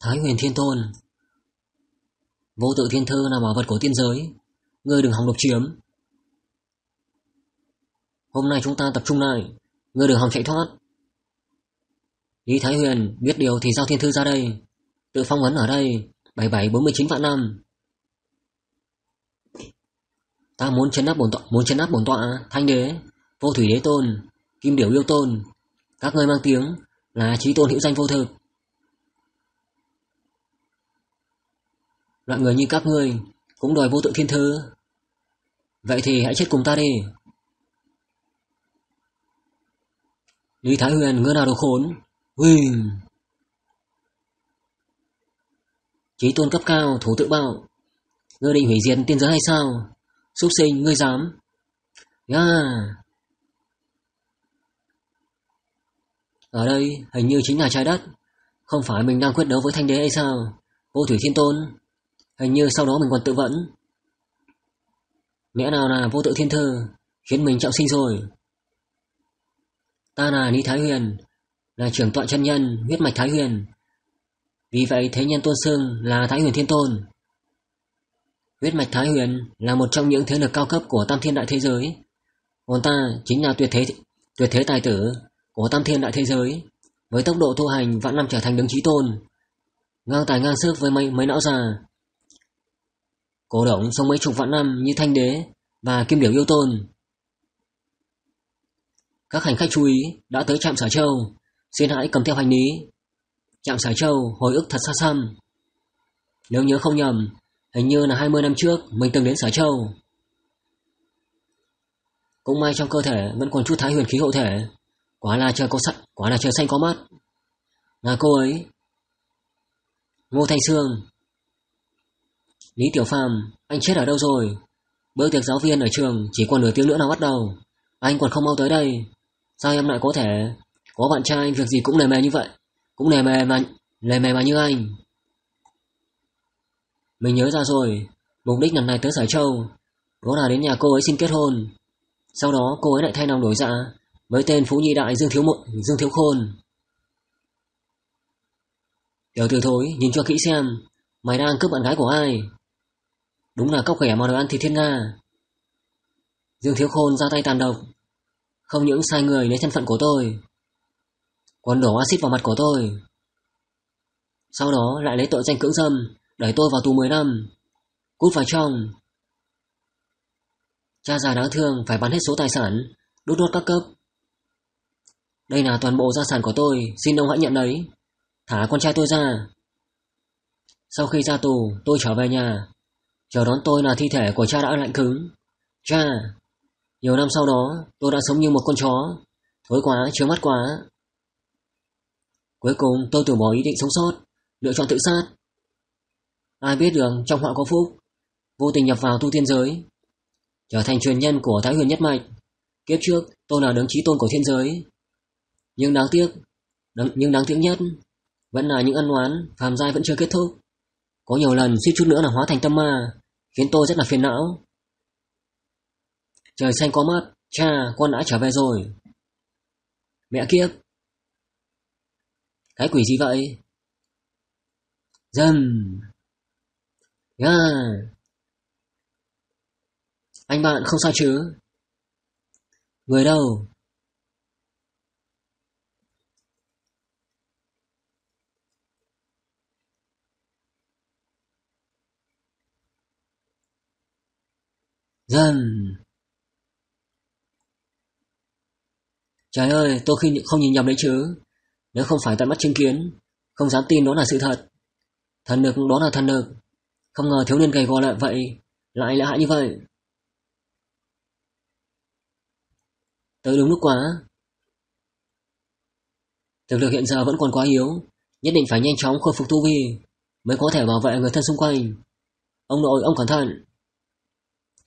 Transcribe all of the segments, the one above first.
Thái huyền thiên thôn Vô tự thiên thư là bảo vật của tiên giới Ngươi đừng hòng độc chiếm Hôm nay chúng ta tập trung lại Ngươi đừng hòng chạy thoát Lý Thái Huyền biết điều thì giao thiên thư ra đây Tự phong vấn ở đây 7749 vạn năm Ta muốn chấn áp bổn tọa, muốn chấn áp bổn tọa, Thanh đế, Vô thủy đế tôn, Kim điểu yêu tôn, các ngươi mang tiếng là trí tôn hữu danh vô thực. Loại người như các ngươi Cũng đòi vô tự thiên thư Vậy thì hãy chết cùng ta đi Lý Thái Huyền ngơ nào đồ khốn huy! Chí tôn cấp cao thủ tự bạo Ngươi định hủy diệt tiên giới hay sao Xúc sinh ngươi dám Yeah Ở đây hình như chính là trái đất Không phải mình đang quyết đấu với thanh đế hay sao Vô thủy thiên tôn Hình như sau đó mình còn tự vẫn Lẽ nào là vô tự thiên thư Khiến mình trọng sinh rồi Ta là Lý Thái Huyền Là trưởng tọa chân nhân Huyết mạch Thái Huyền Vì vậy thế nhân tôn xưng là Thái Huyền Thiên Tôn Huyết mạch Thái Huyền Là một trong những thế lực cao cấp của Tam Thiên Đại Thế Giới Còn ta chính là tuyệt thế Tuyệt thế tài tử Của Tam Thiên Đại Thế Giới Với tốc độ tu hành vạn năm trở thành đứng trí tôn Ngang tài ngang sức với mấy, mấy não già Cổ động sống mấy chục vạn năm như Thanh Đế và Kim Điểu Yêu Tôn. Các hành khách chú ý đã tới trạm Sở Châu, xin hãy cầm theo hành lý. Trạm Sở Châu hồi ức thật xa xăm. Nếu nhớ không nhầm, hình như là 20 năm trước mình từng đến Sở Châu. Cũng may trong cơ thể vẫn còn chút thái huyền khí hộ thể, quá là trời có sắt, quá là trời xanh có mắt. Là cô ấy. Ngô Thanh Sương Lý Tiểu Phàm anh chết ở đâu rồi? Bữa tiệc giáo viên ở trường chỉ còn nửa tiếng nữa là bắt đầu. Anh còn không mau tới đây. Sao em lại có thể? Có bạn trai việc gì cũng lề mề như vậy. Cũng lề mề mà, lề mề mà như anh. Mình nhớ ra rồi. Mục đích lần này tới Sở Châu. Đó là đến nhà cô ấy xin kết hôn. Sau đó cô ấy lại thay lòng đổi dạ với tên Phú Nhi Đại Dương Thiếu Mộ, Dương Thiếu Khôn. Tiểu từ thối, nhìn cho kỹ xem, mày đang cướp bạn gái của ai? Đúng là cóc ghẻ mà đòi ăn thịt thiên nga Dương Thiếu Khôn ra tay tàn độc Không những sai người lấy thân phận của tôi Còn đổ axit vào mặt của tôi Sau đó lại lấy tội danh cưỡng dâm Đẩy tôi vào tù 10 năm Cút vào trong Cha già đáng thương phải bán hết số tài sản Đốt đốt các cấp Đây là toàn bộ gia sản của tôi Xin ông hãy nhận lấy Thả con trai tôi ra Sau khi ra tù tôi trở về nhà Chờ đón tôi là thi thể của cha đã lạnh cứng. Cha! Nhiều năm sau đó, tôi đã sống như một con chó. Thối quá, chưa mắt quá. Cuối cùng tôi từ bỏ ý định sống sót, lựa chọn tự sát. Ai biết được trong họa có phúc, vô tình nhập vào tu tiên giới. Trở thành truyền nhân của Thái Huyền Nhất Mạch. Kiếp trước, tôi là đấng trí tôn của thiên giới. Nhưng đáng tiếc, đáng, nhưng đáng tiếc nhất, vẫn là những ân oán, phàm giai vẫn chưa kết thúc. Có nhiều lần suýt chút nữa là hóa thành tâm ma khiến tôi rất là phiền não. Trời xanh có mắt, cha, con đã trở về rồi. Mẹ kiếp! Cái quỷ gì vậy? Dầm! Yeah! Dạ. Anh bạn không sao chứ? Người đâu? Dần Trời ơi, tôi khi không nhìn nhầm đấy chứ. Nếu không phải tận mắt chứng kiến, không dám tin đó là sự thật. Thần lực đó là thần lực. Không ngờ thiếu niên gầy gò lại vậy, lại lạ như vậy. Tới đúng lúc quá. Thực lực hiện giờ vẫn còn quá yếu, nhất định phải nhanh chóng khôi phục tu vi mới có thể bảo vệ người thân xung quanh. Ông nội, ông cẩn thận.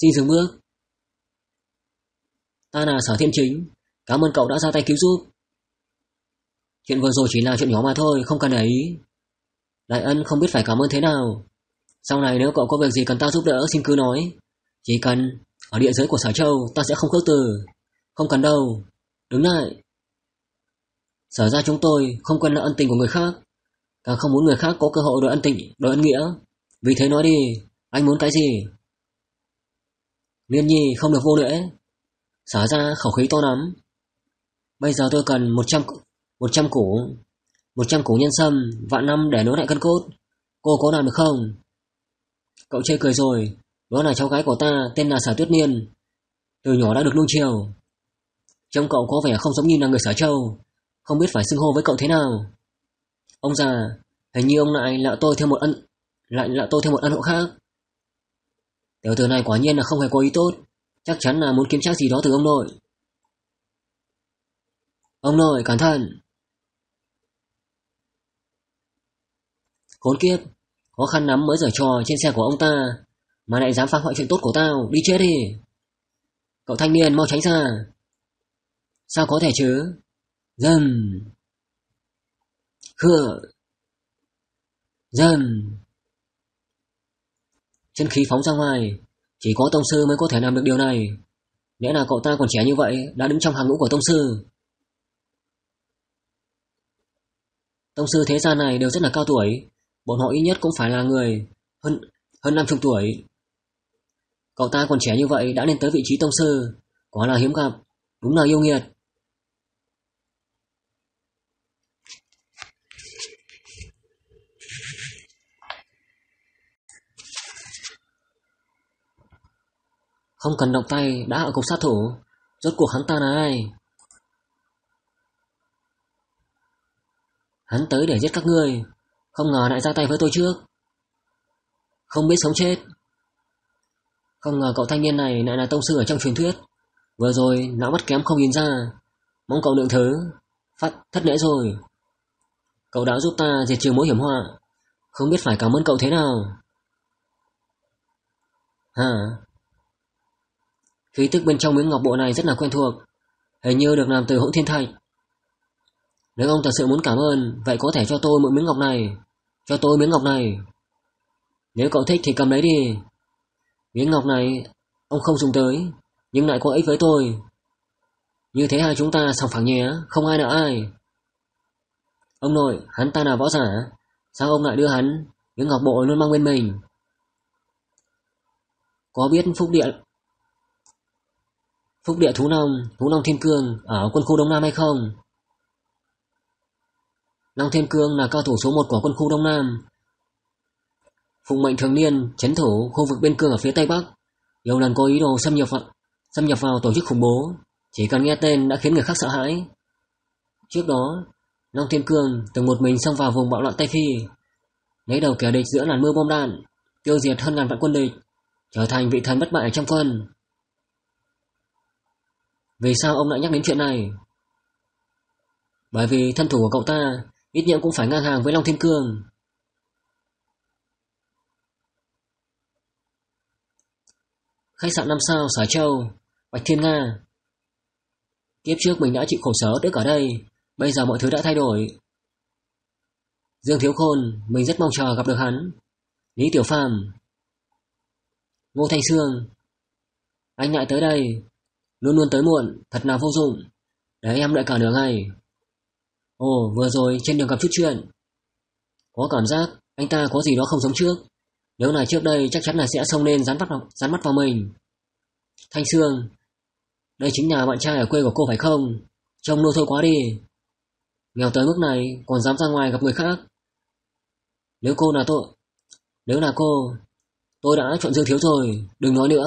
Xin dừng bước. Ta là sở thiên chính. Cảm ơn cậu đã ra tay cứu giúp. Chuyện vừa rồi chỉ là chuyện nhỏ mà thôi, không cần để ý. Đại ân không biết phải cảm ơn thế nào. Sau này nếu cậu có việc gì cần ta giúp đỡ xin cứ nói. Chỉ cần ở địa giới của Sở Châu ta sẽ không khước từ. Không cần đâu. Đứng lại. Sở ra chúng tôi không quen nợ ân tình của người khác. Càng không muốn người khác có cơ hội đòi ân tình, đòi ân nghĩa. Vì thế nói đi, anh muốn cái gì? Liên nhi không được vô lễ Xả ra khẩu khí to lắm Bây giờ tôi cần 100, 100 củ 100 củ nhân sâm Vạn năm để nối lại cân cốt Cô có làm được không Cậu chê cười rồi Đó là cháu gái của ta tên là Sở Tuyết Niên Từ nhỏ đã được nuông chiều Trông cậu có vẻ không giống như là người Sở Châu Không biết phải xưng hô với cậu thế nào Ông già Hình như ông lại lạ tôi theo một ân Lại lạ tôi theo một ân hộ khác Tiểu tử này quả nhiên là không hề có ý tốt, chắc chắn là muốn kiếm chắc gì đó từ ông nội. Ông nội, cẩn thận! Khốn kiếp, khó khăn lắm mới giở trò trên xe của ông ta, mà lại dám phá hoại chuyện tốt của tao, đi chết đi! Cậu thanh niên mau tránh ra! Sao có thể chứ? Dầm! Khựa! Dầm! chân khí phóng ra ngoài. Chỉ có tông sư mới có thể làm được điều này. Lẽ nào cậu ta còn trẻ như vậy đã đứng trong hàng ngũ của tông sư. Tông sư thế gian này đều rất là cao tuổi, bọn họ ít nhất cũng phải là người hơn hơn năm chục tuổi. Cậu ta còn trẻ như vậy đã lên tới vị trí tông sư, quá là hiếm gặp, đúng là yêu nghiệt. Không cần động tay đã hạ cục sát thủ Rốt cuộc hắn ta là ai Hắn tới để giết các ngươi Không ngờ lại ra tay với tôi trước Không biết sống chết Không ngờ cậu thanh niên này lại là tông sư ở trong truyền thuyết Vừa rồi não mắt kém không nhìn ra Mong cậu lượng thứ Phát thất lễ rồi Cậu đã giúp ta diệt trừ mối hiểm họa Không biết phải cảm ơn cậu thế nào Hả khí tức bên trong miếng ngọc bộ này rất là quen thuộc, hình như được làm từ hỗn thiên thạch. Nếu ông thật sự muốn cảm ơn, vậy có thể cho tôi mượn miếng ngọc này, cho tôi miếng ngọc này. Nếu cậu thích thì cầm lấy đi. Miếng ngọc này ông không dùng tới, nhưng lại có ích với tôi. Như thế hai chúng ta sòng phẳng nhé, không ai nợ ai. Ông nội, hắn ta là võ giả, sao ông lại đưa hắn những ngọc bộ luôn mang bên mình? Có biết phúc địa phúc địa thú nông, thú nông Thiên Cương ở quân khu Đông Nam hay không? Long Thiên Cương là cao thủ số một của quân khu Đông Nam. Phụng mệnh thường niên chấn thủ khu vực biên cương ở phía Tây Bắc, nhiều lần có ý đồ xâm nhập vào, xâm nhập vào tổ chức khủng bố, chỉ cần nghe tên đã khiến người khác sợ hãi. Trước đó, Long Thiên Cương từng một mình xông vào vùng bạo loạn Tây Phi, lấy đầu kẻ địch giữa làn mưa bom đạn, tiêu diệt hơn ngàn vạn quân địch, trở thành vị thần bất bại trong quân. Vì sao ông lại nhắc đến chuyện này? Bởi vì thân thủ của cậu ta ít nhiều cũng phải ngang hàng với Long Thiên Cương. Khách sạn 5 sao Sở Châu, Bạch Thiên Nga. Kiếp trước mình đã chịu khổ sở tức ở đây, bây giờ mọi thứ đã thay đổi. Dương Thiếu Khôn, mình rất mong chờ gặp được hắn. Lý Tiểu Phàm, Ngô Thanh Sương, anh lại tới đây, Luôn luôn tới muộn, thật là vô dụng. Để em đợi cả nửa ngày. Ồ, vừa rồi trên đường gặp chút chuyện. Có cảm giác anh ta có gì đó không giống trước. Nếu là trước đây chắc chắn là sẽ xông lên dán mắt vào, dán mắt vào mình. Thanh Sương, đây chính là bạn trai ở quê của cô phải không? Trông nô thôi quá đi. Nghèo tới mức này còn dám ra ngoài gặp người khác. Nếu cô là tội, nếu là cô, tôi đã chọn Dương Thiếu rồi, đừng nói nữa.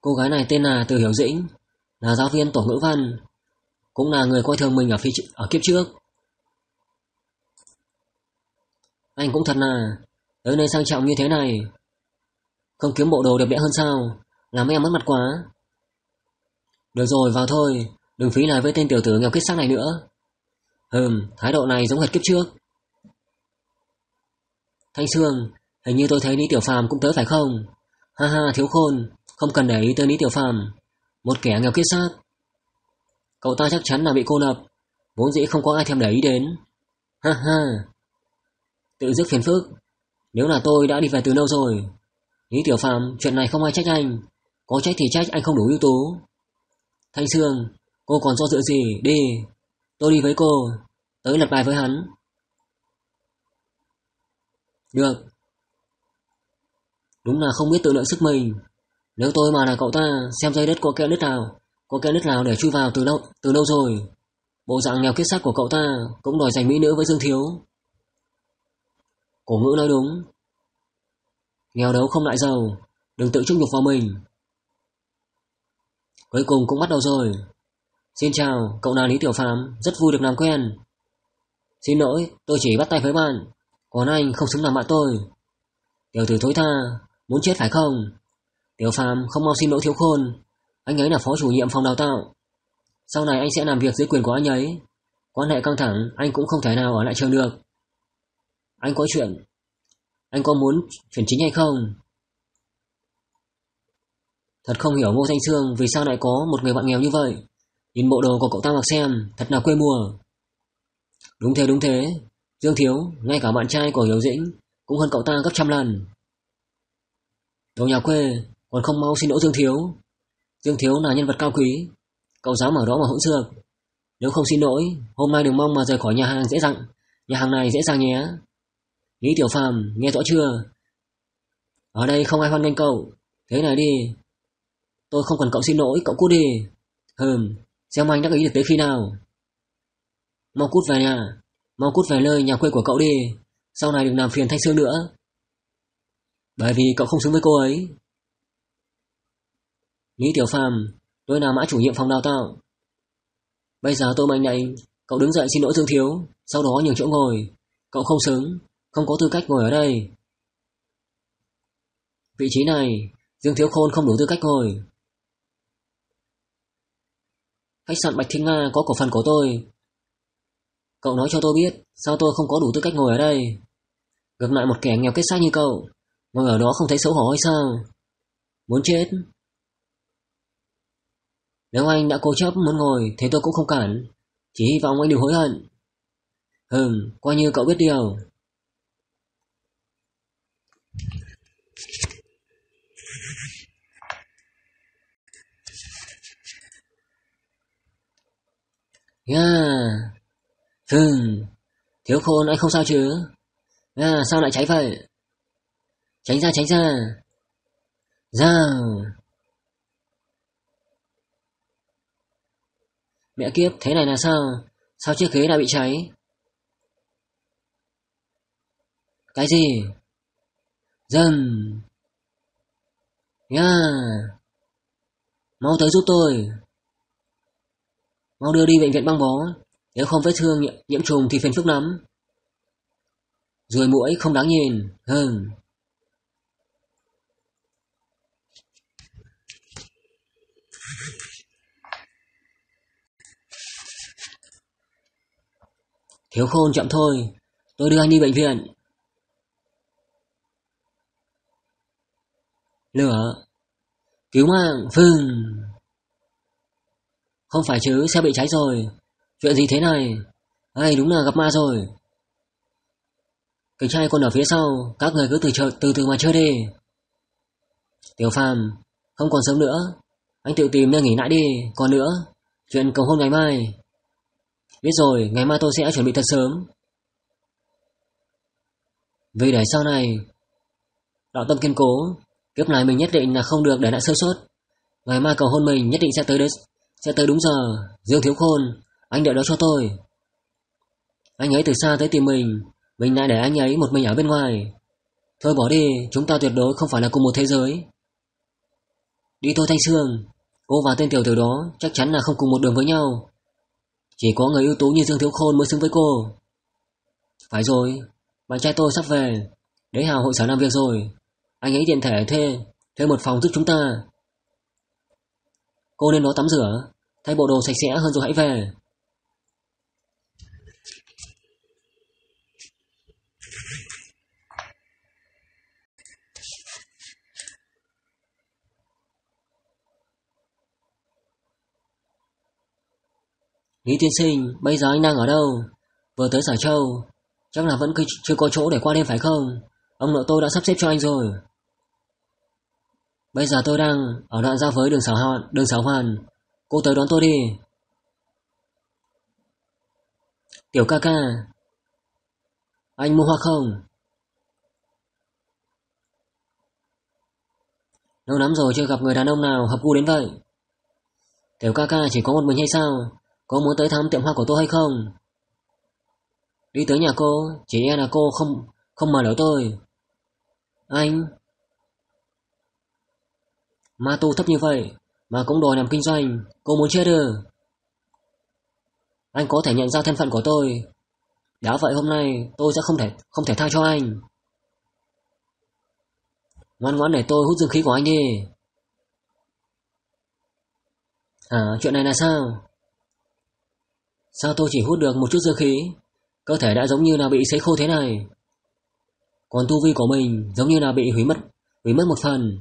Cô gái này tên là Từ Hiểu Dĩnh, là giáo viên tổ ngữ văn, cũng là người coi thường mình ở phía ở kiếp trước. Anh cũng thật là tới nơi sang trọng như thế này, không kiếm bộ đồ đẹp đẽ hơn sao, làm em mất mặt quá. Được rồi, vào thôi, đừng phí lời với tên tiểu tử nghèo kết sắc này nữa. Hừm, thái độ này giống hệt kiếp trước. Thanh Sương, hình như tôi thấy Lý Tiểu Phàm cũng tới phải không? Ha ha, thiếu khôn, không cần để ý tới Lý Tiểu Phàm Một kẻ nghèo kiết xác Cậu ta chắc chắn là bị cô lập Vốn dĩ không có ai thèm để ý đến Ha ha Tự dứt phiền phức Nếu là tôi đã đi về từ lâu rồi Lý Tiểu Phàm chuyện này không ai trách anh Có trách thì trách anh không đủ ưu tú Thanh Sương Cô còn do dự gì đi Tôi đi với cô Tới lật bài với hắn Được Đúng là không biết tự lợi sức mình nếu tôi mà là cậu ta, xem dây đất có kẽ nứt nào, có kẽ nứt nào để chui vào từ lâu, từ lâu rồi. Bộ dạng nghèo kiết xác của cậu ta cũng đòi giành mỹ nữ với Dương Thiếu. Cổ ngữ nói đúng. Nghèo đấu không lại giàu, đừng tự chúc nhục vào mình. Cuối cùng cũng bắt đầu rồi. Xin chào, cậu là Lý Tiểu Phàm, rất vui được làm quen. Xin lỗi, tôi chỉ bắt tay với bạn, còn anh không xứng làm bạn tôi. Tiểu tử thối tha, muốn chết phải không? Tiểu Phàm không mau xin lỗi Thiếu Khôn, anh ấy là phó chủ nhiệm phòng đào tạo. Sau này anh sẽ làm việc dưới quyền của anh ấy. Quan hệ căng thẳng, anh cũng không thể nào ở lại trường được. Anh có chuyện. Anh có muốn chuyển chính hay không? Thật không hiểu Ngô Thanh Sương vì sao lại có một người bạn nghèo như vậy. Nhìn bộ đồ của cậu ta mặc xem, thật là quê mùa. Đúng thế, đúng thế. Dương Thiếu, ngay cả bạn trai của Hiếu Dĩnh, cũng hơn cậu ta gấp trăm lần. Đồ nhà quê, còn không mau xin lỗi Dương Thiếu Dương Thiếu là nhân vật cao quý Cậu dám ở đó mà hỗn xược Nếu không xin lỗi Hôm nay đừng mong mà rời khỏi nhà hàng dễ dàng Nhà hàng này dễ dàng nhé Lý Tiểu Phàm nghe rõ chưa Ở đây không ai hoan nghênh cậu Thế này đi Tôi không cần cậu xin lỗi Cậu cút đi Hừm Xem anh đã ý được tới khi nào Mau cút về nhà Mau cút về nơi nhà quê của cậu đi Sau này đừng làm phiền Thanh Sương nữa Bởi vì cậu không xứng với cô ấy Lý Tiểu Phàm, tôi là mã chủ nhiệm phòng đào tạo. Bây giờ tôi mạnh này, cậu đứng dậy xin lỗi Dương Thiếu, sau đó nhường chỗ ngồi. Cậu không xứng, không có tư cách ngồi ở đây. Vị trí này, Dương Thiếu Khôn không đủ tư cách ngồi. Khách sạn Bạch Thiên Nga có cổ phần của tôi. Cậu nói cho tôi biết, sao tôi không có đủ tư cách ngồi ở đây. Gặp lại một kẻ nghèo kết xác như cậu, ngồi ở đó không thấy xấu hổ hay sao? Muốn chết, nếu anh đã cố chấp muốn ngồi Thế tôi cũng không cản Chỉ hy vọng anh đừng hối hận Hừm, coi như cậu biết điều Yeah Hừm Thiếu khôn anh không sao chứ À, sao lại cháy vậy? Tránh ra, tránh ra. Ra. Mẹ kiếp, thế này là sao? Sao chiếc ghế đã bị cháy? Cái gì? Dần! Nha! Mau tới giúp tôi! Mau đưa đi bệnh viện băng bó, nếu không vết thương nhiễm trùng thì phiền phức lắm. Rồi mũi không đáng nhìn, hừm. Thiếu khôn chậm thôi, tôi đưa anh đi bệnh viện. Lửa, cứu mạng, phừng. Không phải chứ, xe bị cháy rồi. Chuyện gì thế này? Ai đúng là gặp ma rồi. Cảnh trai còn ở phía sau, các người cứ từ chợ, từ từ mà chơi đi. Tiểu Phàm, không còn sớm nữa, anh tự tìm nơi nghỉ nãy đi, còn nữa, chuyện cầu hôn ngày mai, Biết rồi, ngày mai tôi sẽ chuẩn bị thật sớm. Vì để sau này, đạo tâm kiên cố, kiếp này mình nhất định là không được để lại sơ suất. Ngày mai cầu hôn mình nhất định sẽ tới đến, sẽ tới đúng giờ. Dương Thiếu Khôn, anh đợi đó cho tôi. Anh ấy từ xa tới tìm mình, mình lại để anh ấy một mình ở bên ngoài. Thôi bỏ đi, chúng ta tuyệt đối không phải là cùng một thế giới. Đi thôi Thanh Sương, cô và tên tiểu tử đó chắc chắn là không cùng một đường với nhau. Chỉ có người ưu tú như Dương Thiếu Khôn mới xứng với cô. Phải rồi, bạn trai tôi sắp về, đến hào hội sở làm việc rồi. Anh ấy tiện thể thuê, thuê một phòng giúp chúng ta. Cô nên nó tắm rửa, thay bộ đồ sạch sẽ hơn rồi hãy về. Lý tiên sinh, bây giờ anh đang ở đâu? Vừa tới Sở Châu, chắc là vẫn chưa có chỗ để qua đêm phải không? Ông nội tôi đã sắp xếp cho anh rồi. Bây giờ tôi đang ở đoạn giao với đường Sở Hoàn, đường Sở Hoàn. Cô tới đón tôi đi. Tiểu ca ca. Anh mua hoa không? Lâu lắm rồi chưa gặp người đàn ông nào hợp gu đến vậy. Tiểu ca ca chỉ có một mình hay sao? Cô muốn tới thăm tiệm hoa của tôi hay không? Đi tới nhà cô, chỉ e là cô không không mời đón tôi. Anh Ma tu thấp như vậy Mà cũng đòi làm kinh doanh Cô muốn chết ư Anh có thể nhận ra thân phận của tôi Đã vậy hôm nay tôi sẽ không thể Không thể tha cho anh Ngoan ngoãn để tôi hút dương khí của anh đi À chuyện này là sao Sao tôi chỉ hút được một chút dương khí Cơ thể đã giống như là bị sấy khô thế này Còn tu vi của mình Giống như là bị hủy mất Hủy mất một phần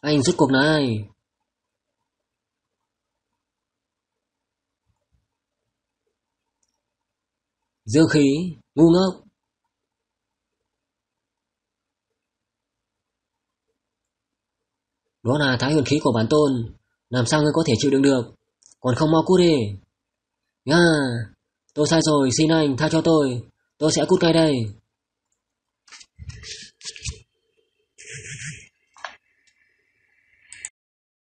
Anh rút cuộc là ai Dư khí Ngu ngốc Đó là thái huyền khí của bản tôn Làm sao ngươi có thể chịu đựng được Còn không mau cút đi Yeah, tôi sai rồi, xin anh tha cho tôi. Tôi sẽ cút ngay đây.